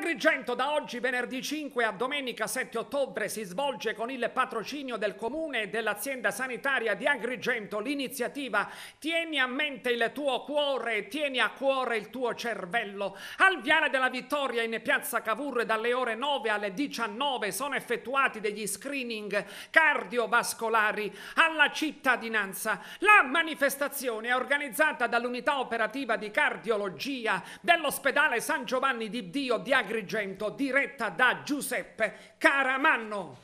Agrigento da oggi venerdì 5 a domenica 7 ottobre si svolge con il patrocinio del comune e dell'azienda sanitaria di Agrigento l'iniziativa Tieni a mente il tuo cuore, e tieni a cuore il tuo cervello. Al Viale della Vittoria in piazza Cavour dalle ore 9 alle 19 sono effettuati degli screening cardiovascolari alla cittadinanza. La manifestazione è organizzata dall'unità operativa di cardiologia dell'ospedale San Giovanni di Dio di Agrigento Agrigento, diretta da Giuseppe Caramanno.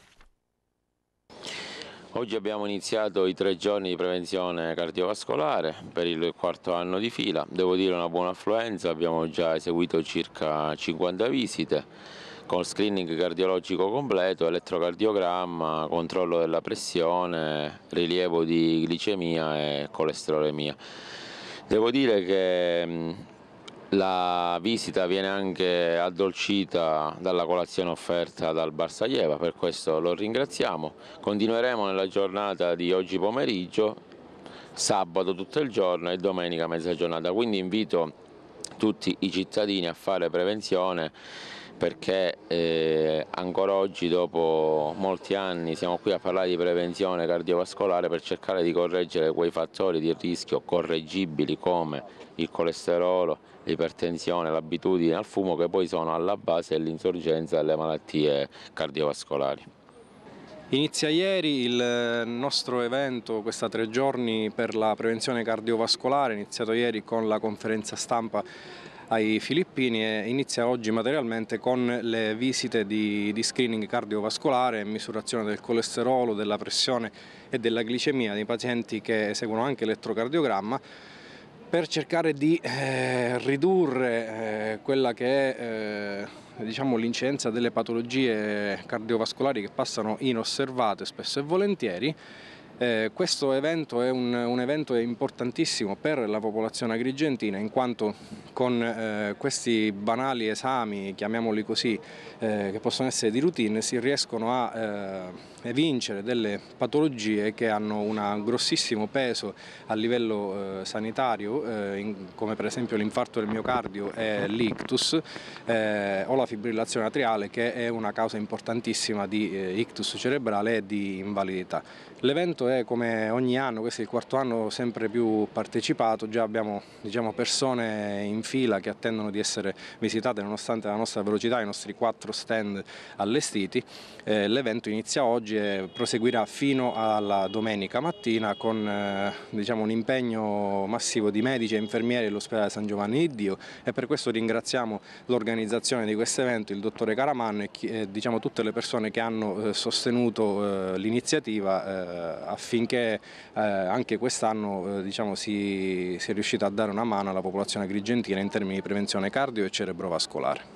Oggi abbiamo iniziato i tre giorni di prevenzione cardiovascolare per il quarto anno di fila, devo dire una buona affluenza, abbiamo già eseguito circa 50 visite con screening cardiologico completo, elettrocardiogramma, controllo della pressione, rilievo di glicemia e colesterolemia. Devo dire che la visita viene anche addolcita dalla colazione offerta dal Barsaglieva, per questo lo ringraziamo. Continueremo nella giornata di oggi pomeriggio, sabato tutto il giorno e domenica mezza giornata, quindi invito tutti i cittadini a fare prevenzione perché eh, ancora oggi dopo molti anni siamo qui a parlare di prevenzione cardiovascolare per cercare di correggere quei fattori di rischio correggibili come il colesterolo, l'ipertensione, l'abitudine al fumo che poi sono alla base dell'insorgenza delle malattie cardiovascolari. Inizia ieri il eh, nostro evento, questa tre giorni per la prevenzione cardiovascolare, iniziato ieri con la conferenza stampa ai Filippini e inizia oggi materialmente con le visite di, di screening cardiovascolare, misurazione del colesterolo, della pressione e della glicemia dei pazienti che eseguono anche elettrocardiogramma per cercare di eh, ridurre eh, quella che è eh, diciamo, l'incidenza delle patologie cardiovascolari che passano inosservate spesso e volentieri eh, questo evento è un, un, evento importantissimo per la popolazione agrigentina in quanto con eh, questi banali esami, chiamiamoli così, eh, che possono essere di routine, si riescono a eh, evincere delle patologie che hanno un grossissimo peso a livello eh, sanitario, eh, in, come per esempio l'infarto del miocardio e l'ictus o la fibrillazione atriale che è una causa importantissima di ictus cerebrale e di invalidità. L'evento è come ogni anno, questo è il quarto anno sempre più partecipato, già abbiamo diciamo, persone in fila che attendono di essere visitate nonostante la nostra velocità, i nostri quattro stand allestiti. Eh, L'evento inizia oggi e proseguirà fino alla domenica mattina con eh, diciamo, un impegno massivo di medici e infermieri dell'ospedale San Giovanni di Dio e per questo ringraziamo l'organizzazione di questo evento, il dottore Caramanno e eh, diciamo, tutte le persone che hanno eh, sostenuto eh, l'iniziativa eh, affinché eh, anche quest'anno eh, diciamo, si, si è riuscita a dare una mano alla popolazione grigentina in termini di prevenzione cardio e cerebrovascolare.